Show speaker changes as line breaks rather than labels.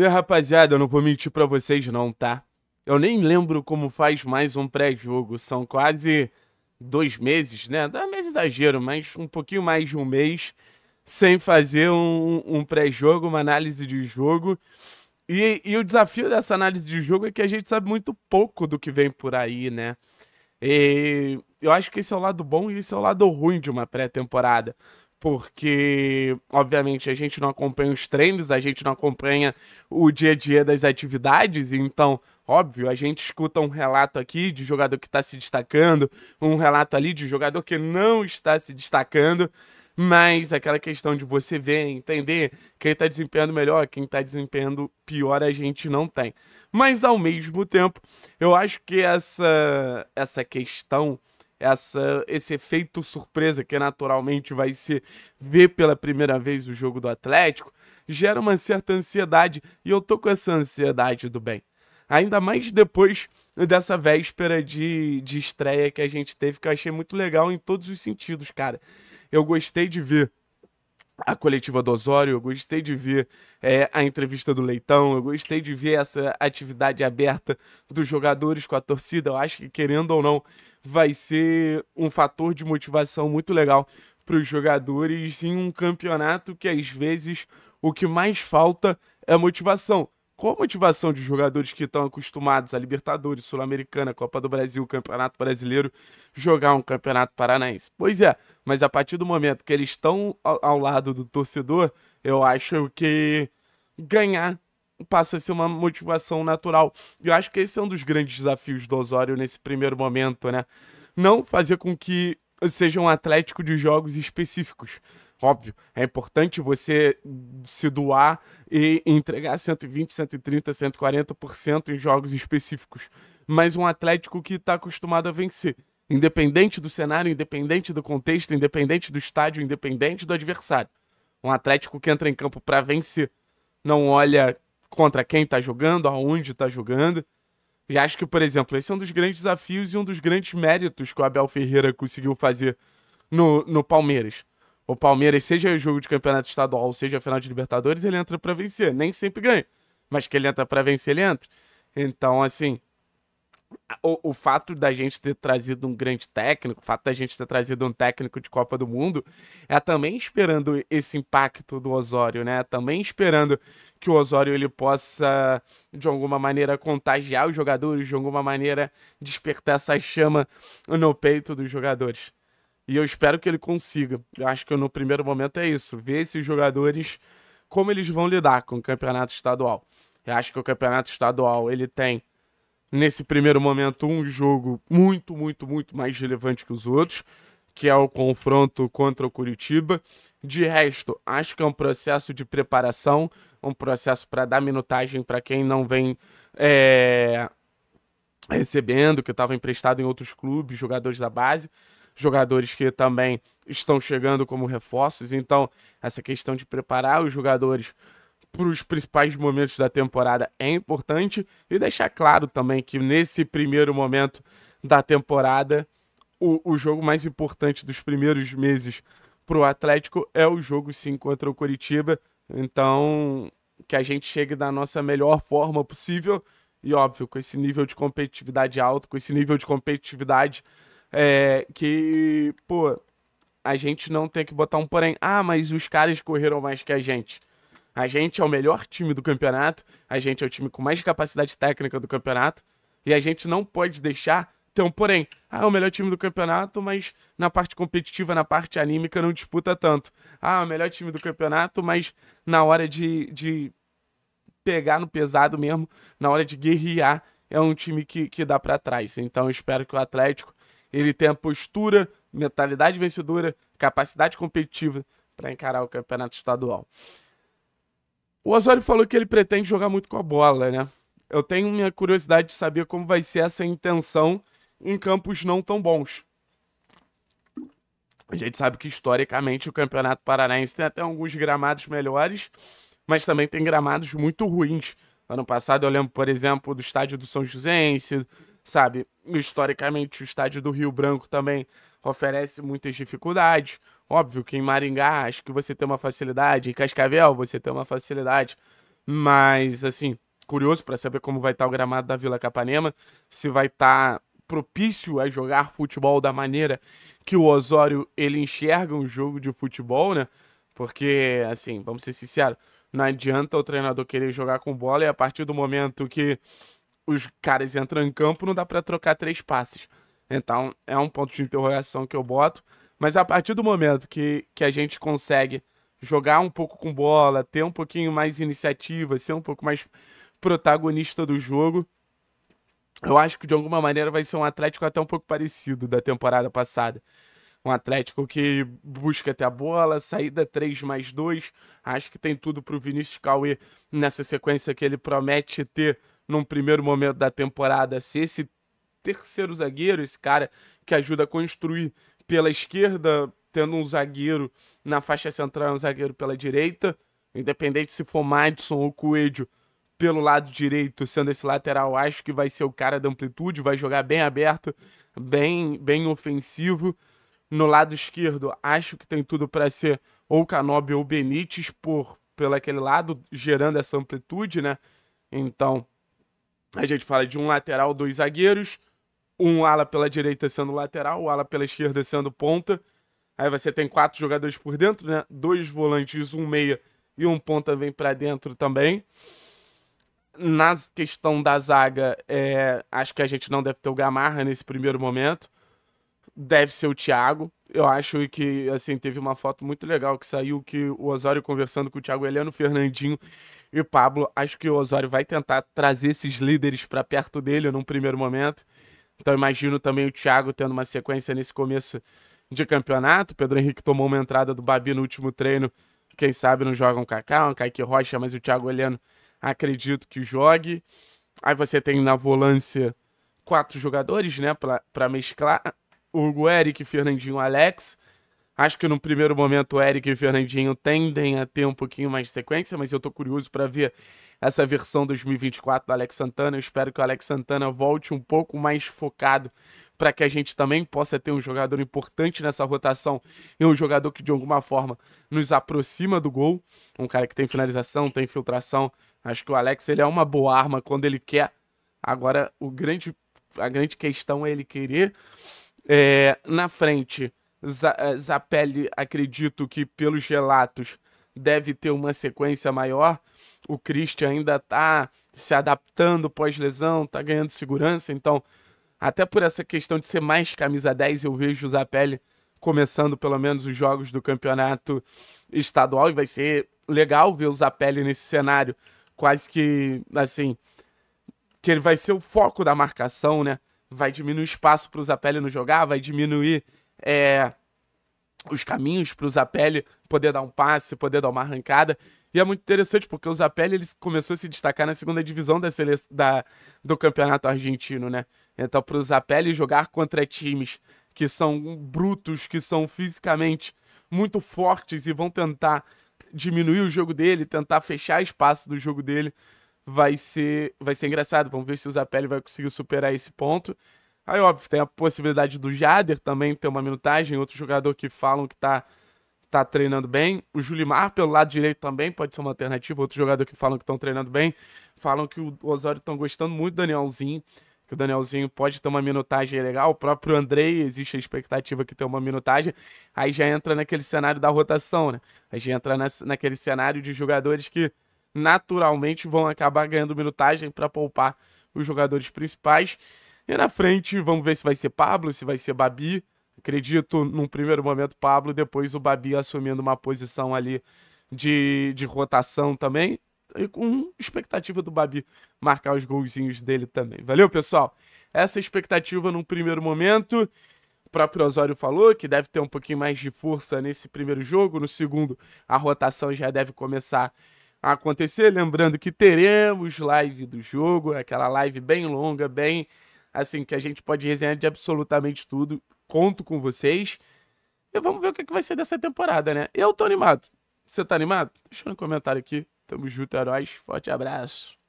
Minha rapaziada, eu não vou mentir pra vocês não, tá? Eu nem lembro como faz mais um pré-jogo. São quase dois meses, né? Dá um exagero, mas um pouquinho mais de um mês sem fazer um, um pré-jogo, uma análise de jogo. E, e, o desafio dessa análise de jogo é que a gente sabe muito pouco do que vem por aí, né? E eu acho que esse é o lado bom e esse é o lado ruim de uma pré-temporada porque, obviamente, a gente não acompanha os treinos, a gente não acompanha o dia a dia das atividades, então, óbvio, a gente escuta um relato aqui de jogador que está se destacando, um relato ali de jogador que não está se destacando, mas aquela questão de você ver, entender quem está desempenhando melhor, quem está desempenhando pior, a gente não tem. Mas, ao mesmo tempo, eu acho que essa, essa questão essa, esse efeito surpresa que naturalmente vai ser ver pela primeira vez o jogo do Atlético, gera uma certa ansiedade e eu tô com essa ansiedade do bem. Ainda mais depois dessa véspera de, de estreia que a gente teve, que eu achei muito legal em todos os sentidos, cara. Eu gostei de ver a coletiva do Osório, eu gostei de ver é, a entrevista do Leitão, eu gostei de ver essa atividade aberta dos jogadores com a torcida. Eu acho que, querendo ou não, vai ser um fator de motivação muito legal para os jogadores em um campeonato que às vezes o que mais falta é motivação qual a motivação de jogadores que estão acostumados a Libertadores, Sul-Americana, Copa do Brasil, Campeonato Brasileiro, jogar um Campeonato Paranaense? Pois é, mas a partir do momento que eles estão ao, lado do torcedor, eu acho que ganhar passa a ser uma motivação natural. E eu acho que esse é um dos grandes desafios do Osório nesse primeiro momento, né? Não fazer com que seja um atlético de jogos específicos, Óbvio, é importante você se doar e entregar 120, 130, 140% em jogos específicos. Mas um Atlético que está acostumado a vencer. Independente do cenário, independente do contexto, independente do estádio, independente do adversário. Um Atlético que entra em campo para vencer. Não olha contra quem está jogando, aonde está jogando. E acho que, por exemplo, esse é um dos grandes desafios e um dos grandes méritos que o Abel Ferreira conseguiu fazer no, no Palmeiras o Palmeiras, seja jogo de campeonato estadual, seja final de Libertadores, ele entra para vencer. Nem sempre ganha, mas que ele entra para vencer, ele entra. Então, assim, o, o, fato da gente ter trazido um grande técnico, o fato da gente ter trazido um técnico de Copa do Mundo, é também esperando esse impacto do Osório, né? Também esperando que o Osório ele possa, de alguma maneira, contagiar os jogadores, de alguma maneira, despertar essa chama no peito dos jogadores. E eu espero que ele consiga. Eu acho que no primeiro momento é isso, ver esses jogadores como eles vão lidar com o campeonato estadual. Eu acho que o campeonato estadual ele tem nesse primeiro momento um jogo muito, muito, muito mais relevante que os outros, que é o confronto contra o Curitiba. De resto, acho que é um processo de preparação, um processo para dar minutagem para quem não vem é, recebendo, que estava emprestado em outros clubes, jogadores da base jogadores que também estão chegando como reforços. Então, essa questão de preparar os jogadores para os principais momentos da temporada é importante e deixar claro também que nesse primeiro momento da temporada, o, o jogo mais importante dos primeiros meses para o Atlético é o jogo sim contra o Curitiba. Então, que a gente chegue da nossa melhor forma possível e, óbvio, com esse nível de competitividade alto, com esse nível de competitividade é, que, pô, a gente não tem que botar um porém. Ah, mas os caras correram mais que a gente. A gente é o melhor time do campeonato, a gente é o time com mais capacidade técnica do campeonato, e a gente não pode deixar ter um porém. Ah, é o melhor time do campeonato, mas na parte competitiva, na parte anímica, não disputa tanto. Ah, é o melhor time do campeonato, mas na hora de, de pegar no pesado mesmo, na hora de guerrear, é um time que, que dá para trás. Então, espero que o Atlético ele tem a postura, mentalidade vencedora, capacidade competitiva para encarar o campeonato estadual. O Osório falou que ele pretende jogar muito com a bola, né? Eu tenho minha curiosidade de saber como vai ser essa intenção em campos não tão bons. A gente sabe que historicamente o Campeonato Paranaense tem até alguns gramados melhores, mas também tem gramados muito ruins. Ano passado eu lembro, por exemplo, do estádio do São Joséense, sabe? Historicamente, o estádio do Rio Branco também oferece muitas dificuldades. Óbvio que em Maringá acho que você tem uma facilidade, em Cascavel você tem uma facilidade, mas assim, curioso para saber como vai estar tá o gramado da Vila Capanema, se vai estar tá propício a jogar futebol da maneira que o Osório ele enxerga um jogo de futebol, né? Porque assim, vamos ser sinceros, não adianta o treinador querer jogar com bola e a partir do momento que os caras entram em campo, não dá para trocar três passes. Então, é um ponto de interrogação que eu boto. Mas a partir do momento que, que a gente consegue jogar um pouco com bola, ter um pouquinho mais iniciativa, ser um pouco mais protagonista do jogo, eu acho que de alguma maneira vai ser um Atlético até um pouco parecido da temporada passada. Um Atlético que busca até a bola, saída 3 mais 2. Acho que tem tudo para o Vinícius Cauê nessa sequência que ele promete ter num primeiro momento da temporada, ser esse terceiro zagueiro, esse cara que ajuda a construir pela esquerda, tendo um zagueiro na faixa central e um zagueiro pela direita, independente se for Madison ou Coelho pelo lado direito, sendo esse lateral, acho que vai ser o cara da amplitude, vai jogar bem aberto, bem, bem ofensivo. No lado esquerdo, acho que tem tudo para ser ou Canobi ou Benítez por pelo aquele lado, gerando essa amplitude, né? Então, a gente fala de um lateral, dois zagueiros, um ala pela direita sendo lateral, o ala pela esquerda sendo ponta. Aí você tem quatro jogadores por dentro, né? Dois volantes, um meia e um ponta vem para dentro também. Na questão da zaga, é, acho que a gente não deve ter o Gamarra nesse primeiro momento deve ser o Thiago. Eu acho que, assim, teve uma foto muito legal que saiu que o Osório conversando com o Thiago Heleno, Fernandinho e Pablo. Acho que o Osório vai tentar trazer esses líderes para perto dele num primeiro momento. Então imagino também o Thiago tendo uma sequência nesse começo de campeonato. Pedro Henrique tomou uma entrada do Babi no último treino. Quem sabe não joga um Kaká, um Kaique Rocha, mas o Thiago Heleno acredito que jogue. Aí você tem na volância quatro jogadores, né, para mesclar. Hugo, Eric, Fernandinho, Alex. Acho que no primeiro momento o Eric e o Fernandinho tendem a ter um pouquinho mais de sequência, mas eu estou curioso para ver essa versão 2024 do Alex Santana. Eu espero que o Alex Santana volte um pouco mais focado para que a gente também possa ter um jogador importante nessa rotação e um jogador que de alguma forma nos aproxima do gol. Um cara que tem finalização, tem infiltração. Acho que o Alex ele é uma boa arma quando ele quer. Agora o grande, a grande questão é ele querer é, na frente, eh, Zapelli, acredito que pelos relatos, deve ter uma sequência maior. O Christian ainda está se adaptando pós-lesão, está ganhando segurança, então até por essa questão de ser mais camisa 10, eu vejo o Zapelli começando pelo menos os jogos do campeonato estadual e vai ser legal ver o Zapelli nesse cenário, quase que assim, que ele vai ser o foco da marcação, né? vai diminuir o espaço para o Zapelli não jogar, vai diminuir é, os caminhos para o Zapelli poder dar um passe, poder dar uma arrancada. E é muito interessante porque o Zapelli ele começou a se destacar na segunda divisão da sele... da... do campeonato argentino, né? Então, para o Zapelli jogar contra times que são brutos, que são fisicamente muito fortes e vão tentar diminuir o jogo dele, tentar fechar espaço do jogo dele, vai ser, vai ser engraçado. Vamos ver se o Zapelli vai conseguir superar esse ponto. Aí, óbvio, tem a possibilidade do Jader também ter uma minutagem, outro jogador que falam que tá, tá treinando bem. O Julimar, pelo lado direito, também pode ser uma alternativa. Outro jogador que falam que estão treinando bem. Falam que o Osório estão gostando muito do Danielzinho, que o Danielzinho pode ter uma minutagem legal. O próprio Andrei, existe a expectativa que tem uma minutagem. Aí já entra naquele cenário da rotação, né? Aí já entra na, naquele cenário de jogadores que naturalmente vão acabar ganhando minutagem para poupar os jogadores principais. E na frente, vamos ver se vai ser Pablo, se vai ser Babi. Acredito num primeiro momento Pablo, depois o Babi assumindo uma posição ali de, de rotação também. E com expectativa do Babi marcar os golzinhos dele também. Valeu, pessoal? Essa é expectativa num primeiro momento. O próprio Osório falou que deve ter um pouquinho mais de força nesse primeiro jogo. No segundo, a rotação já deve começar acontecer. Lembrando que teremos live do jogo, aquela live bem longa, bem assim, que a gente pode resenhar de absolutamente tudo. Conto com vocês. E vamos ver o que, é que vai ser dessa temporada, né? Eu tô animado. Você tá animado? Deixa no comentário aqui. Tamo junto, heróis. Forte abraço.